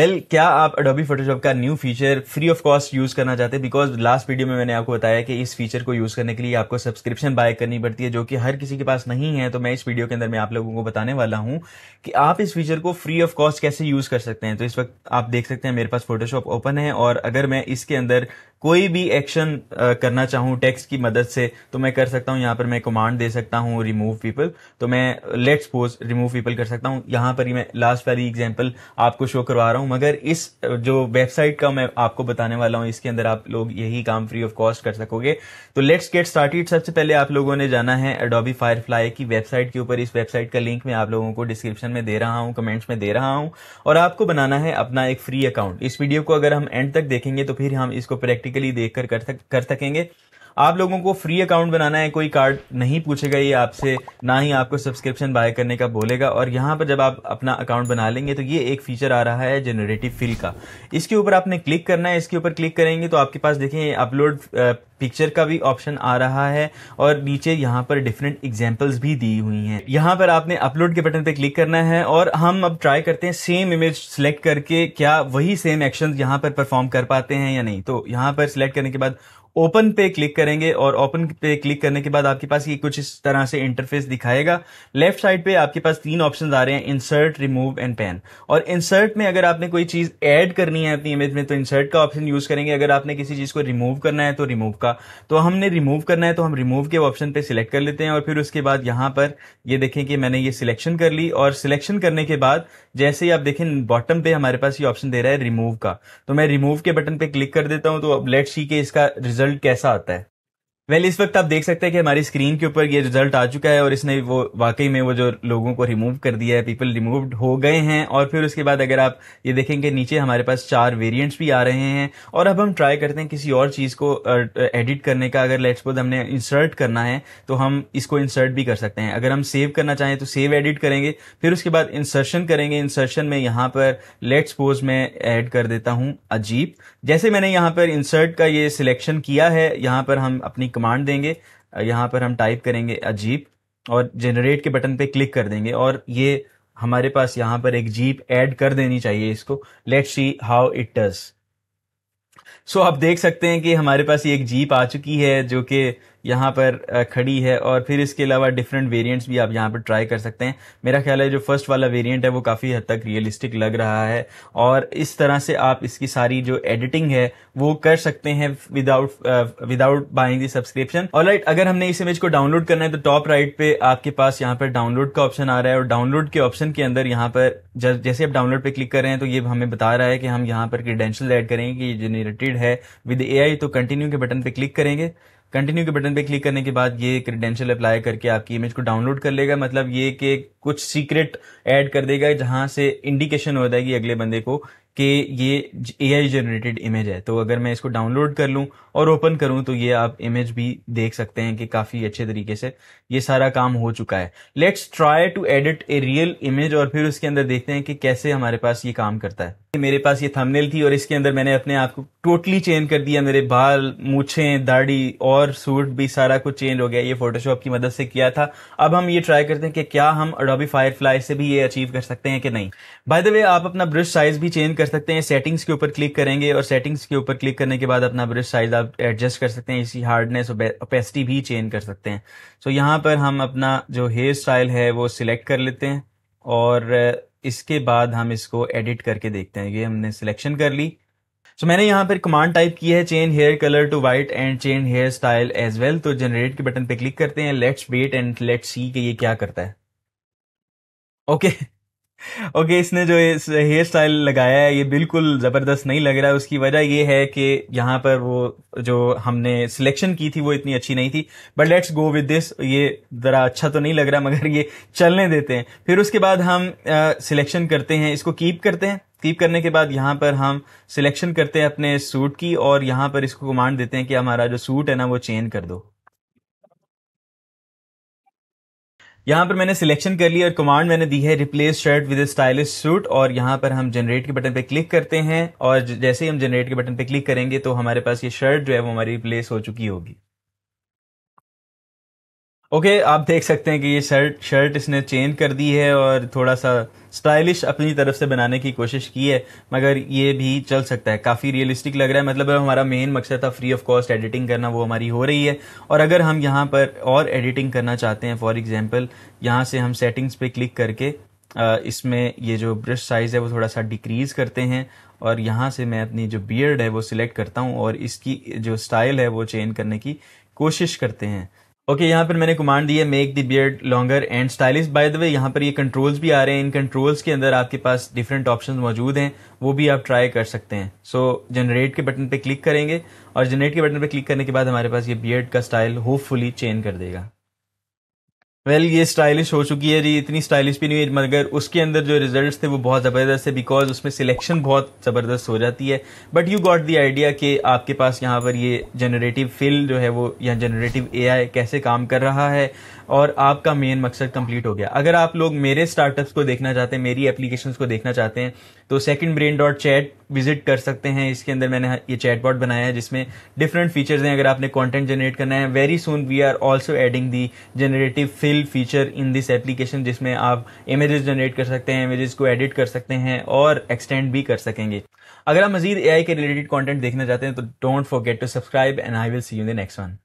well well, क्या आप Adobe Photoshop का new feature free of cost use करना चाहते हैं बिकॉज लास्ट वीडियो में मैंने आपको बताया कि इस फीचर को यूज करने के लिए आपको सब्सक्रिप्शन बाय करनी पड़ती है जो कि हर किसी के पास नहीं है तो मैं इस वीडियो के अंदर मैं आप लोगों को बताने वाला हूं कि आप इस फीचर को फ्री ऑफ कॉस्ट कैसे यूज कर सकते हैं तो इस वक्त आप देख सकते हैं मेरे पास फोटोशॉप ओपन है और अगर मैं इसके अंदर कोई भी एक्शन uh, करना चाहूं टेक्स्ट की मदद से तो मैं कर सकता हूं यहां पर मैं कमांड दे सकता हूं रिमूव पीपल तो मैं लेट्स पोज रिमूव पीपल कर सकता हूं यहां पर ही मैं लास्ट वाली एग्जाम्पल आपको शो करवा रहा हूं मगर इस uh, जो वेबसाइट का मैं आपको बताने वाला हूं इसके अंदर आप लोग यही काम फ्री ऑफ कॉस्ट कर सकोगे तो लेट्स गेट स्टार्टेड सबसे पहले आप लोगों ने जाना है अडोबी फायरफ्लाई की वेबसाइट के ऊपर इस वेबसाइट का लिंक मैं आप लोगों को डिस्क्रिप्शन में दे रहा हूँ कमेंट्स में दे रहा हूँ और आपको बनाना है अपना एक फ्री अकाउंट इस वीडियो को अगर हम एंड तक देखेंगे तो फिर हम इसको प्रैक्टिकल प्रैक्टिकली देख कर कर, कर सकेंगे आप लोगों को फ्री अकाउंट बनाना है कोई कार्ड नहीं पूछेगा ये आपसे ना ही आपको सब्सक्रिप्शन बाय करने का बोलेगा और यहाँ पर जब आप अपना अकाउंट बना लेंगे तो ये एक फीचर आ रहा है जेनरेटिव फिल का इसके ऊपर आपने क्लिक करना है इसके ऊपर क्लिक करेंगे तो आपके पास देखें अपलोड पिक्चर का भी ऑप्शन आ रहा है और नीचे यहाँ पर डिफरेंट एग्जाम्पल्स भी दी हुई हैं यहाँ पर आपने अपलोड के बटन पे क्लिक करना है और हम अब ट्राई करते हैं सेम इमेज सिलेक्ट करके क्या वही सेम एक्शन यहाँ पर परफॉर्म कर पाते हैं या नहीं तो यहाँ पर सिलेक्ट करने के बाद ओपन पे क्लिक करेंगे और ओपन पे क्लिक करने के बाद आपके पास ये कुछ इस तरह से इंटरफेस दिखाएगा लेफ्ट साइड पे आपके पास तीन ऑप्शन आ रहे हैं इंसर्ट रिमूव एंड पेन और इंसर्ट में अगर आपने कोई चीज ऐड करनी है अपनी इमेज में तो इंसर्ट का ऑप्शन यूज करेंगे अगर आपने किसी चीज को रिमूव करना है तो रिमूव का तो हमने रिमूव करना है तो हम रिमूव के ऑप्शन पे सिलेक्ट कर लेते हैं और फिर उसके बाद यहां पर ये देखें कि मैंने ये सिलेक्शन कर ली और सिलेक्शन करने के बाद जैसे ही आप देखें बॉटम पे हमारे पास ये ऑप्शन दे रहा है रिमूव का तो मैं रिमूव के बटन पे क्लिक कर देता हूं तो अब लेट सी के इसका रिजल्ट रिजल्ट कैसा आता है वेल well, इस वक्त आप देख सकते हैं कि हमारी स्क्रीन के ऊपर ये रिजल्ट आ चुका है और इसने वो वाकई में वो जो लोगों को रिमूव कर दिया है पीपल रिमूव्ड हो गए हैं और फिर उसके बाद अगर आप ये देखेंगे नीचे हमारे पास चार वेरिएंट्स भी आ रहे हैं और अब हम ट्राई करते हैं किसी और चीज़ को एडिट करने का अगर लेट्स सपोज हमने इंसर्ट करना है तो हम इसको इंसर्ट भी कर सकते हैं अगर हम सेव करना चाहें तो सेव एडिट करेंगे फिर उसके बाद इंसर्शन करेंगे इंसर्शन में यहाँ पर लेट्स सपोज मैं ऐड कर देता हूँ अजीब जैसे मैंने यहाँ पर इंसर्ट का ये सिलेक्शन किया है यहाँ पर हम अपनी कमांड देंगे यहाँ पर हम टाइप करेंगे अजीब और जनरेट के बटन पे क्लिक कर देंगे और ये हमारे पास यहाँ पर एक जीप ऐड कर देनी चाहिए इसको let see how it does so आप देख सकते हैं कि हमारे पास ये एक जीप आ चुकी है जो कि यहाँ पर खड़ी है और फिर इसके अलावा डिफरेंट वेरिएंट्स भी आप यहाँ पर ट्राई कर सकते हैं मेरा ख्याल है जो फर्स्ट वाला वेरिएंट है वो काफ़ी हद तक रियलिस्टिक लग रहा है और इस तरह से आप इसकी सारी जो एडिटिंग है वो कर सकते हैं without without buying the subscription और राइट अगर हमने इस इमेज को डाउनलोड करना है तो टॉप राइट पे आपके पास यहाँ पर डाउनलोड का ऑप्शन आ रहा है और डाउनलोड के ऑप्शन के अंदर यहाँ पर जैसे आप डाउनलोड पे क्लिक कर रहे हैं तो ये हमें बता रहा है कि हम यहाँ पर क्रीडेंशियल एड करेंगे कि ये जनरेटेड है विद ए तो कंटिन्यू के बटन पे क्लिक करेंगे कंटिन्यू के बटन पे क्लिक करने के बाद ये क्रेडेंशियल अप्लाई करके आपकी इमेज को डाउनलोड कर लेगा मतलब ये कि कुछ सीक्रेट ऐड कर देगा जहां से इंडिकेशन होता है कि अगले बंदे को कि ये ए आई जनरेटेड इमेज है तो अगर मैं इसको डाउनलोड कर लूँ और ओपन करूँ तो ये आप इमेज भी देख सकते हैं कि काफ़ी अच्छे तरीके से ये सारा काम हो चुका है let's try to edit a real image और फिर उसके अंदर देखते हैं कि कैसे हमारे पास ये काम करता है मेरे पास ये थंबनेल थी और इसके अंदर मैंने अपने आप को टोटली चेंज कर दिया मेरे बाल मूछें दाढ़ी और सूट भी सारा कुछ चेंज हो गया ये फोटोशॉप की मदद से किया था अब हम ये ट्राई करते हैं कि क्या हम अडोबी फायर से भी ये अचीव कर सकते हैं कि नहीं बाय द वे आप अपना ब्रश साइज भी चेंज कर कर सकते हैं सेटिंग्स के ऊपर क्लिक करेंगे और सेटिंग्स के ऊपर क्लिक करने के बाद अपना ब्रश साइज आप एडजस्ट कर सकते हैं इसी हार्डनेस और ओपेसिटी भी चेंज कर सकते हैं सो so, यहाँ पर हम अपना जो हेयर स्टाइल है वो सिलेक्ट कर लेते हैं और इसके बाद हम इसको एडिट करके देखते हैं ये हमने सिलेक्शन कर ली सो so, मैंने यहाँ पर कमांड टाइप की है change hair colour to white and change hair style as well तो जनरेट के बटन पे क्लिक करते हैं let's wait and let's see कि ये क्या करता है ओके okay, ओके okay, इसने जो हेयर स्टाइल लगाया है ये बिल्कुल ज़बरदस्त नहीं लग रहा है उसकी वजह ये है कि यहाँ पर वो जो हमने सिलेक्शन की थी वो इतनी अच्छी नहीं थी but let's go with this ये ज़रा अच्छा तो नहीं लग रहा मगर ये चलने देते हैं फिर उसके बाद हम सिलेक्शन करते हैं इसको कीप करते हैं कीप करने के बाद यहाँ पर हम सिलेक्शन करते हैं अपने सूट की और यहाँ पर इसको कमांड देते हैं कि हमारा जो सूट है ना वो चेंज कर दो यहाँ पर मैंने सिलेक्शन कर लिया और कमांड मैंने दी है replace shirt with stylish suit और यहाँ पर हम जनरेट के बटन पे क्लिक करते हैं और जैसे ही हम जनरेट के बटन पे क्लिक करेंगे तो हमारे पास ये शर्ट जो है वो हमारी रिप्लेस हो चुकी होगी ओके okay, आप देख सकते हैं कि ये शर्ट शर्ट इसने चेंज कर दी है और थोड़ा सा स्टाइलिश अपनी तरफ से बनाने की कोशिश की है मगर ये भी चल सकता है काफ़ी रियलिस्टिक लग रहा है मतलब हमारा मेन मकसद था फ्री ऑफ कॉस्ट एडिटिंग करना वो हमारी हो रही है और अगर हम यहाँ पर और एडिटिंग करना चाहते हैं फॉर एग्जाम्पल यहाँ से हम सेटिंग्स पे क्लिक करके इसमें ये जो ब्रश साइज़ है वो थोड़ा सा डिक्रीज़ करते हैं और यहाँ से मैं अपनी जो बियर्ड है वो सिलेक्ट करता हूँ और इसकी जो स्टाइल है वो चेंज करने की कोशिश करते हैं ओके यहाँ पर मैंने कमांड दी है make the beard longer and stylish by the way यहाँ पर ये कंट्रोल्स भी आ रहे हैं इन कंट्रोल्स के अंदर आपके पास डिफरेंट ऑप्शंस मौजूद हैं वो भी आप ट्राई कर सकते हैं सो so, जनरेट के बटन पे क्लिक करेंगे और जनरेट के बटन पे क्लिक करने के बाद हमारे पास ये बियर्ड का स्टाइल होपफुली चेंज कर देगा वेल well, ये स्टाइलिश हो चुकी है जी इतनी स्टाइलिश भी नहीं हुई मगर उसके अंदर जो रिजल्ट्स थे वो बहुत ज़बरदस्त है बिकॉज उसमें सिलेक्शन बहुत ज़बरदस्त हो जाती है but you got the idea कि आपके पास यहाँ पर ये जनरेटिव फिल जो है वो या जनरेटिव एआई कैसे काम कर रहा है और आपका मेन मकसद कंप्लीट हो गया अगर आप लोग मेरे स्टार्टअप्स को देखना चाहते हैं मेरी एप्लीकेशन को देखना चाहते हैं तो second brain dot chat visit कर सकते हैं इसके अंदर मैंने हाँ, ये चैटबॉट बनाया है जिसमें डिफरेंट फीचर्स हैं अगर आपने कंटेंट जनरेट करना है very soon we are also adding the generative fill feature in this application जिसमें आप इमेजेस जनरेट कर सकते हैं इमेजेस को एडिट कर सकते हैं और एक्सटेंड भी कर सकेंगे अगर आप मजीद ए के रिलेटेड कॉन्टेंट देखना चाहते हैं तो don't forget to subscribe and I will see you the next one